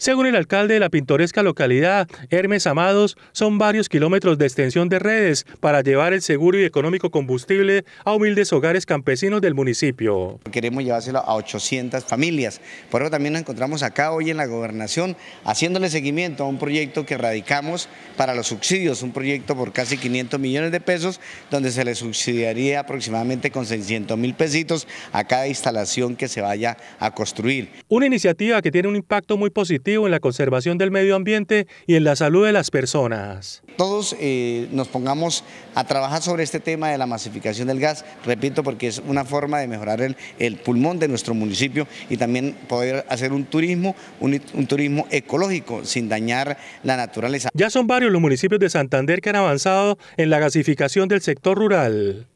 Según el alcalde de la pintoresca localidad, Hermes Amados, son varios kilómetros de extensión de redes para llevar el seguro y económico combustible a humildes hogares campesinos del municipio. Queremos llevárselo a 800 familias. Por eso también nos encontramos acá hoy en la gobernación haciéndole seguimiento a un proyecto que radicamos para los subsidios, un proyecto por casi 500 millones de pesos, donde se le subsidiaría aproximadamente con 600 mil pesitos a cada instalación que se vaya a construir. Una iniciativa que tiene un impacto muy positivo en la conservación del medio ambiente y en la salud de las personas. Todos eh, nos pongamos a trabajar sobre este tema de la masificación del gas, repito, porque es una forma de mejorar el, pulmón de nuestro municipio y también poder hacer un turismo, un turismo ecológico sin dañar la naturaleza. Ya son varios los municipios de Santander que han avanzado en la gasificación del sector rural.